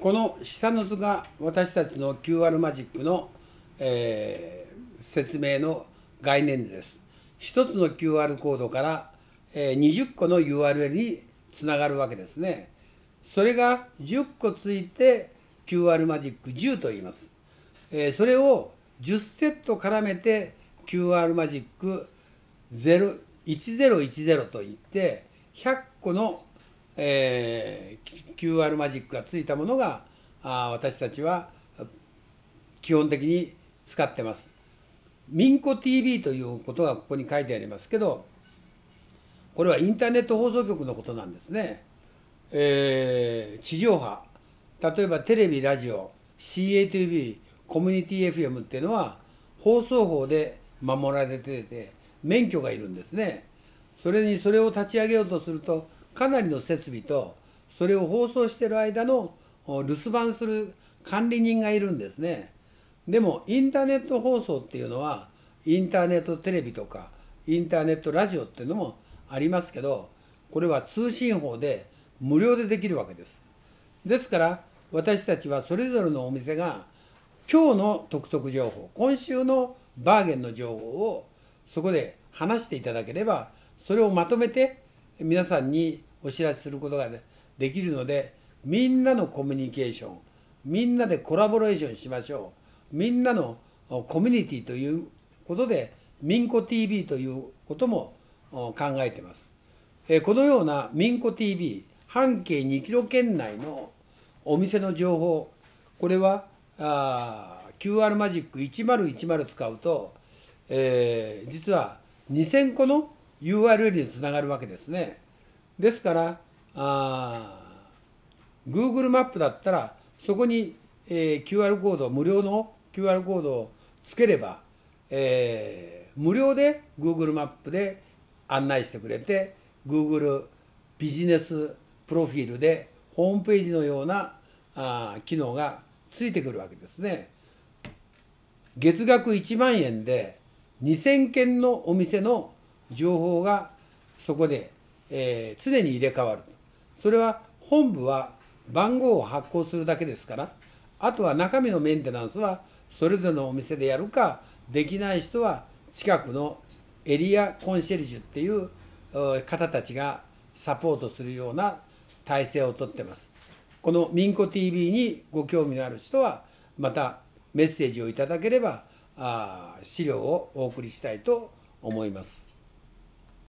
この下の図が私たちの QR マジックの、えー、説明の概念図です。一つの QR コードから、えー、20個の URL につながるわけですね。それが10個ついて QR マジック10と言います。えー、それを10セット絡めて QR マジック0 1010といって100個のえー、QR マジックがついたものがあ私たちは基本的に使ってます。民コ TV ということがここに書いてありますけどこれはインターネット放送局のことなんですね。えー、地上波例えばテレビラジオ CATV コミュニティ FM っていうのは放送法で守られてて免許がいるんですね。それにそれを立ち上げようとするとかなりの設備とそれを放送してる間の留守番する管理人がいるんですねでもインターネット放送っていうのはインターネットテレビとかインターネットラジオっていうのもありますけどこれは通信法で無料でできるわけですですから私たちはそれぞれのお店が今日の特特情報今週のバーゲンの情報をそこで話していただければそれをまとめて皆さんにお知らせすることが、ね、できるのでみんなのコミュニケーションみんなでコラボレーションしましょうみんなのコミュニティということで民庫 TV ということも考えてます。このような民庫 TV 半径2キロ圏内のお店の情報これはあ QR マジック1010使うと、えー、実は2000個の URL につながるわけですね。ですからあ Google マップだったらそこに、えー、QR コード無料の QR コードをつければ、えー、無料で Google マップで案内してくれて Google ビジネスプロフィールでホームページのようなあ機能がついてくるわけですね。月額1万円で2,000件のお店の情報がそこでえー、常に入れ替わるそれは本部は番号を発行するだけですからあとは中身のメンテナンスはそれぞれのお店でやるかできない人は近くのエリアコンシェルジュっていう方たちがサポートするような体制をとってます。このミンコ TV にご興味のある人はまたメッセージをいただければあ資料をお送りしたいと思います。